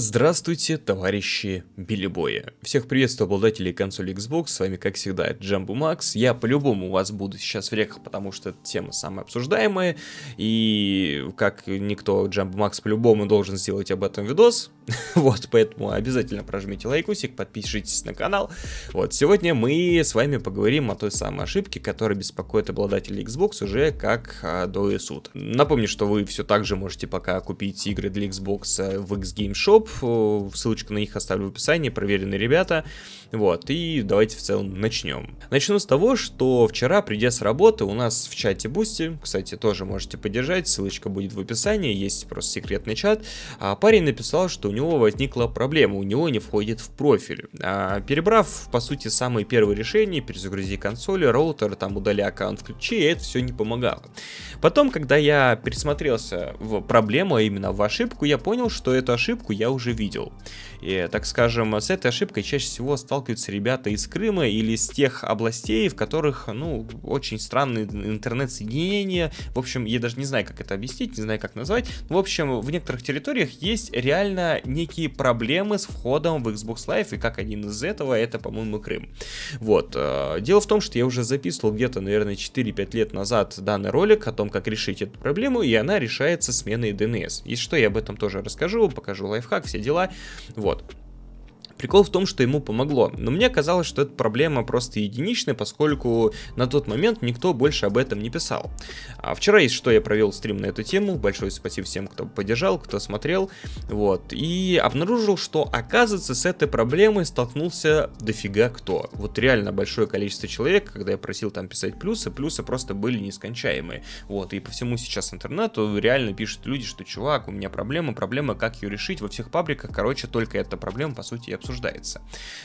Здравствуйте, товарищи билибои. Всех приветствую, обладатели консоли Xbox, с вами, как всегда, Джамбу Макс. Я по-любому у вас буду сейчас в реках, потому что тема самая обсуждаемая, и как никто, Джамбу Макс по-любому должен сделать об этом видос, вот, поэтому обязательно прожмите лайкусик, подпишитесь на канал. Вот, сегодня мы с вами поговорим о той самой ошибке, которая беспокоит обладателей Xbox уже как а, до и суд. Напомню, что вы все так же можете пока купить игры для Xbox а, в X Game Shop, Э, ссылочку на них оставлю в описании, проверенные ребята. Вот, и давайте в целом начнем. Начну с того, что вчера, придя с работы, у нас в чате Бусти, кстати, тоже можете поддержать, ссылочка будет в описании, есть просто секретный чат, а парень написал, что у него возникла проблема, у него не входит в профиль. А, перебрав, по сути, самые первые решения, перезагрузи консоли, роутер, там удали аккаунт, включи, и это все не помогало. Потом, когда я пересмотрелся в проблему, а именно в ошибку, я понял, что эту ошибку я уже уже видел. И, так скажем, с этой ошибкой чаще всего сталкиваются ребята из Крыма или из тех областей, в которых, ну, очень странные интернет-соединения. В общем, я даже не знаю, как это объяснить, не знаю, как назвать. В общем, в некоторых территориях есть реально некие проблемы с входом в Xbox Live, и как один из этого, это, по-моему, Крым. Вот. Э, дело в том, что я уже записывал где-то, наверное, 4-5 лет назад данный ролик о том, как решить эту проблему, и она решается сменой DNS. И что я об этом тоже расскажу, покажу лайфхак, как, все дела. Вот. Прикол в том, что ему помогло, но мне казалось, что эта проблема просто единичная, поскольку на тот момент никто больше об этом не писал. А вчера есть что, я провел стрим на эту тему, большое спасибо всем, кто поддержал, кто смотрел, вот, и обнаружил, что оказывается с этой проблемой столкнулся дофига кто. Вот реально большое количество человек, когда я просил там писать плюсы, плюсы просто были нескончаемые, вот, и по всему сейчас интернету реально пишут люди, что чувак, у меня проблема, проблема, как ее решить, во всех пабликах, короче, только эта проблема, по сути, и обсуждается обсуждается.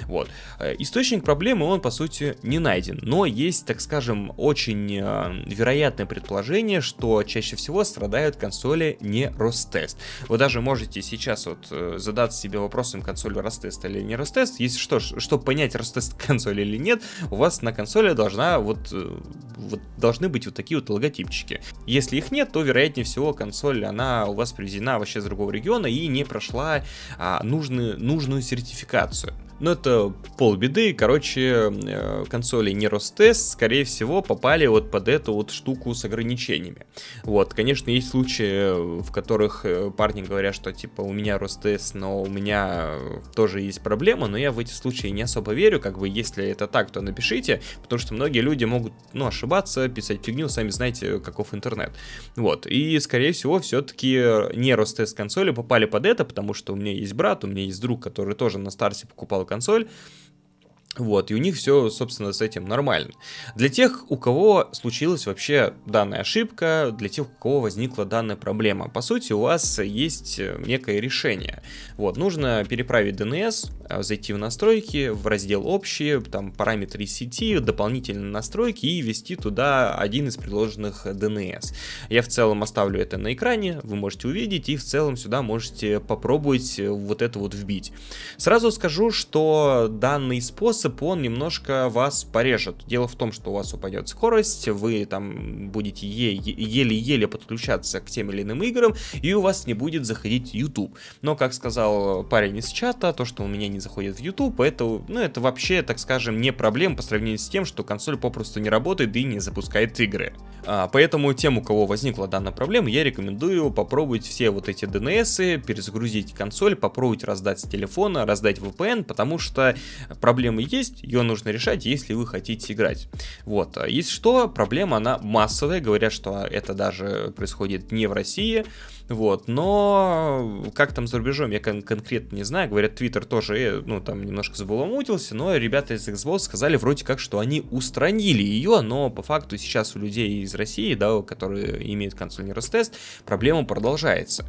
Вот. Э, источник проблемы, он, по сути, не найден, но есть, так скажем, очень э, вероятное предположение, что чаще всего страдают консоли не Ростест. Вы даже можете сейчас вот э, задаться себе вопросом, консоль Ростест или не Ростест. Если что, чтобы понять, Ростест консоль или нет, у вас на консоли должна вот, вот должны быть вот такие вот логотипчики. Если их нет, то вероятнее всего консоль, она у вас привезена вообще с другого региона и не прошла а, нужную, нужную сертификацию идентификацию. Но ну, это полбеды. Короче, э, консоли не Ростест, скорее всего, попали вот под эту вот штуку с ограничениями. Вот, конечно, есть случаи, э, в которых э, парни говорят, что типа у меня Ростест, но у меня тоже есть проблема, но я в эти случаи не особо верю. Как бы, если это так, то напишите, потому что многие люди могут, ну, ошибаться, писать фигню, сами знаете, каков интернет. Вот, и, скорее всего, все-таки не Ростест консоли попали под это, потому что у меня есть брат, у меня есть друг, который тоже на старте покупал консоль, консоль, вот, и у них все, собственно, с этим нормально. Для тех, у кого случилась вообще данная ошибка, для тех, у кого возникла данная проблема, по сути, у вас есть э, некое решение. Вот, нужно переправить DNS, э, зайти в настройки, в раздел общие, там параметры сети, дополнительные настройки и ввести туда один из предложенных DNS. Я в целом оставлю это на экране, вы можете увидеть и в целом сюда можете попробовать э, вот это вот вбить. Сразу скажу, что данный способ принцип, он немножко вас порежет. Дело в том, что у вас упадет скорость, вы там будете еле-еле подключаться к тем или иным играм, и у вас не будет заходить YouTube. Но, как сказал парень из чата, то, что у меня не заходит в YouTube, это, ну, это вообще, так скажем, не проблема по сравнению с тем, что консоль попросту не работает и не запускает игры. А, поэтому тем, у кого возникла данная проблема, я рекомендую попробовать все вот эти DNS, перезагрузить консоль, попробовать раздать с телефона, раздать VPN, потому что проблемы есть, ее нужно решать, если вы хотите играть. Вот, а если что, проблема она массовая, говорят, что это даже происходит не в России, вот, но как там за рубежом, я кон- конкретно не знаю, говорят, Твиттер тоже, э, ну, там немножко забаламутился, но ребята из Xbox сказали вроде как, что они устранили ее, но по факту сейчас у людей из России, да, которые имеют консоль консольный ростест, проблема продолжается.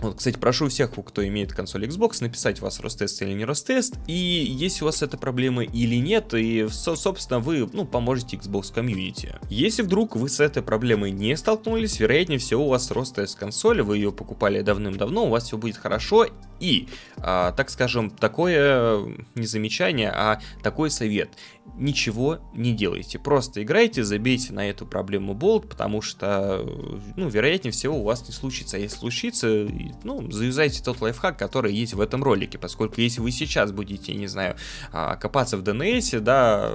Вот, кстати, прошу всех, кто имеет консоль Xbox, написать, у вас Ростест или не Ростест, и есть у вас эта проблема или нет, и, собственно, вы, ну, поможете Xbox комьюнити. Если вдруг вы с этой проблемой не столкнулись, вероятнее всего у вас Ростест консоли, вы ее покупали давным-давно, у вас все будет хорошо, и, а, так скажем, такое не замечание, а такой совет. Ничего не делайте. Просто играйте, забейте на эту проблему болт, потому что, ну, вероятнее всего, у вас не случится. А если случится, ну, заюзайте тот лайфхак, который есть в этом ролике. Поскольку если вы сейчас будете, не знаю, а, копаться в DNS, да,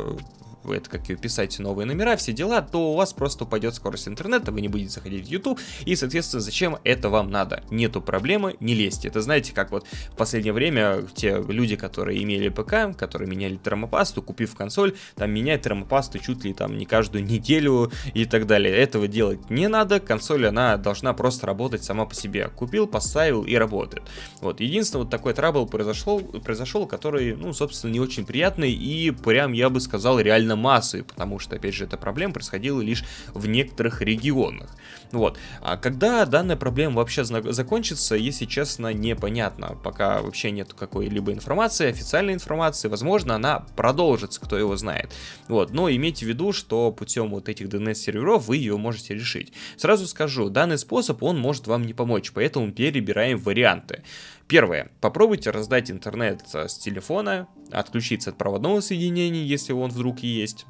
вы это как ее писать новые номера, все дела, то у вас просто упадет скорость интернета, вы не будете заходить в YouTube, и, соответственно, зачем это вам надо? Нету проблемы, не лезьте. Это знаете, как вот в последнее время те люди, которые имели ПК, которые меняли термопасту, купив консоль, там меняют термопасту чуть ли там не каждую неделю и так далее. Этого делать не надо, консоль, она должна просто работать сама по себе. Купил, поставил и работает. Вот, единственное, вот такой трабл произошел, произошел, который, ну, собственно, не очень приятный и прям, я бы сказал, реально массой, потому что, опять же, эта проблема происходила лишь в некоторых регионах. Вот. А когда данная проблема вообще закончится, если честно, непонятно. Пока вообще нет какой-либо информации, официальной информации. Возможно, она продолжится, кто его знает. Вот. Но имейте в виду, что путем вот этих DNS-серверов вы ее можете решить. Сразу скажу, данный способ, он может вам не помочь, поэтому перебираем варианты. Первое. Попробуйте раздать интернет э, с телефона, отключиться от проводного соединения, если он вдруг и есть.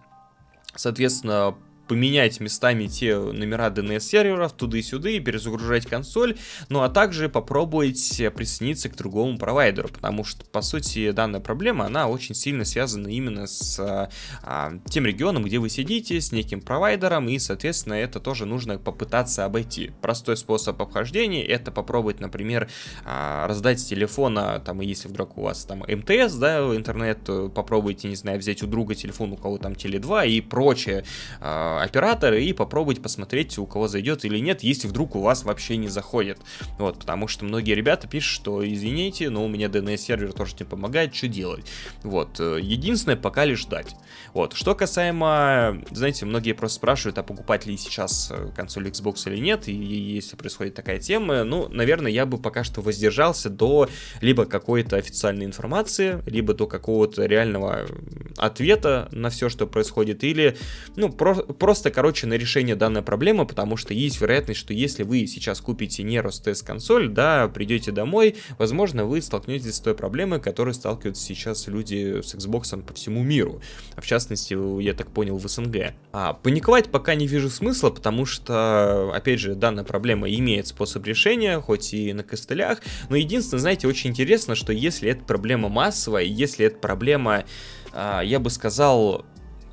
Соответственно, поменять местами те номера DNS-серверов туда-сюда и и перезагружать консоль, ну а также попробовать присоединиться к другому провайдеру, потому что, по сути, данная проблема, она очень сильно связана именно с а, а, тем регионом, где вы сидите, с неким провайдером, и, соответственно, это тоже нужно попытаться обойти. Простой способ обхождения — это попробовать, например, а, раздать с телефона, там, если вдруг у вас там МТС, да, интернет, попробуйте, не знаю, взять у друга телефон, у кого там Теле2 и прочее, а, операторы и попробовать посмотреть, у кого зайдет или нет, если вдруг у вас вообще не заходит. Вот, потому что многие ребята пишут, что извините, но у меня DNS-сервер тоже не помогает, что делать? Вот, э, единственное, пока лишь ждать. Вот, что касаемо, знаете, многие просто спрашивают, а покупать ли сейчас э, консоль Xbox или нет, и, и если происходит такая тема, ну, наверное, я бы пока что воздержался до либо какой-то официальной информации, либо до какого-то реального ответа на все, что происходит, или, ну, просто просто, короче, на решение данной проблемы, потому что есть вероятность, что если вы сейчас купите не ростес консоль, да, придете домой, возможно, вы столкнетесь с той проблемой, которой сталкиваются сейчас люди с Xbox по всему миру. А в частности, я так понял, в СНГ. А паниковать пока не вижу смысла, потому что, опять же, данная проблема имеет способ решения, хоть и на костылях, но единственное, знаете, очень интересно, что если эта проблема массовая, если эта проблема а, я бы сказал,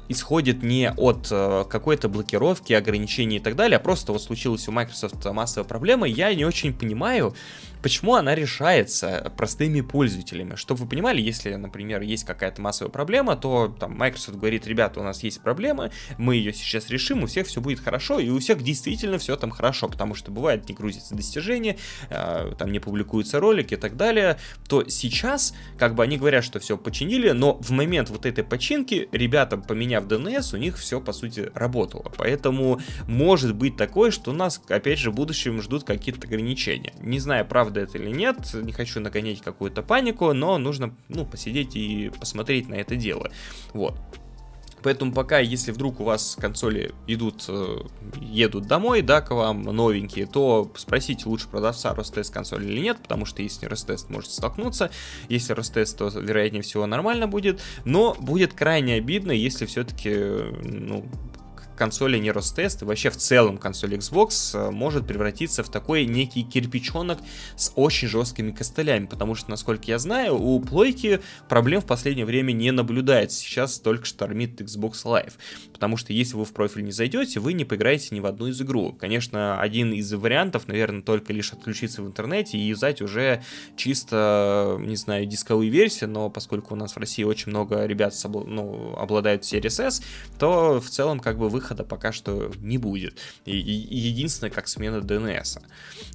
исходит не от э, какой-то блокировки, ограничений и так далее, а просто вот случилась у Microsoft массовая проблема, я не очень понимаю, Почему она решается простыми пользователями? Чтобы вы понимали, если, например, есть какая-то массовая проблема, то там Microsoft говорит, ребята, у нас есть проблема, мы ее сейчас решим, у всех все будет хорошо, и у всех действительно все там хорошо, потому что бывает не грузится достижение, э, там не публикуются ролики и так далее, то сейчас как бы они говорят, что все починили, но в момент вот этой починки ребята, поменяв DNS, у них все по сути работало. Поэтому может быть такое, что нас опять же в будущем ждут какие-то ограничения. Не знаю, правда правда это или нет, не хочу нагонять какую-то панику, но нужно, ну, посидеть и посмотреть на это дело. Вот. Поэтому пока, если вдруг у вас консоли идут, э, едут домой, да, к вам новенькие, то спросите лучше продавца, Ростест консоль или нет, потому что если не Ростест, можете столкнуться. Если Ростест, то, вероятнее всего, нормально будет. Но будет крайне обидно, если все-таки, ну, консоли Нейростест и вообще в целом консоль Xbox э, может превратиться в такой некий кирпичонок с очень жесткими костылями, потому что, насколько я знаю, у плойки проблем в последнее время не наблюдается. Сейчас только штормит Xbox Live, потому что если вы в профиль не зайдете, вы не поиграете ни в одну из игру. Конечно, один из вариантов, наверное, только лишь отключиться в интернете и юзать уже чисто, не знаю, дисковые версии, но поскольку у нас в России очень много ребят ну, обладают Series S, то в целом как бы выход выхода пока что не будет. И, и единственное, как смена DNS.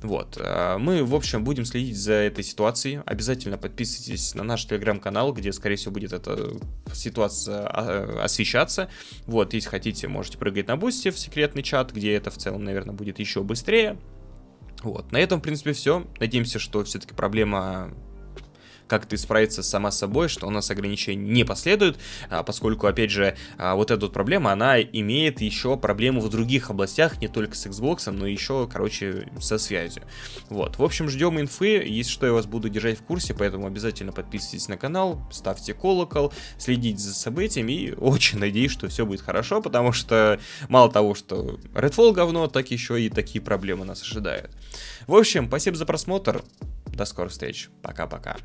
Вот. Э, мы, в общем, будем следить за этой ситуацией. Обязательно подписывайтесь на наш телеграм-канал, где, скорее всего, будет эта ситуация а, э, освещаться. Вот, если хотите, можете прыгать на бусте в секретный чат, где это в целом, наверное, будет еще быстрее. Вот, на этом, в принципе, все. Надеемся, что все-таки проблема как-то исправиться сама собой, что у нас ограничений не последует, а, поскольку, опять же, а, вот эта вот проблема, она имеет еще проблему в других областях, не только с Xbox, но еще, короче, со связью. Вот, в общем, ждем инфы, есть что, я вас буду держать в курсе, поэтому обязательно подписывайтесь на канал, ставьте колокол, следите за событиями и очень надеюсь, что все будет хорошо, потому что мало того, что Redfall говно, так еще и такие проблемы нас ожидают. В общем, спасибо за просмотр, до скорых встреч, пока-пока.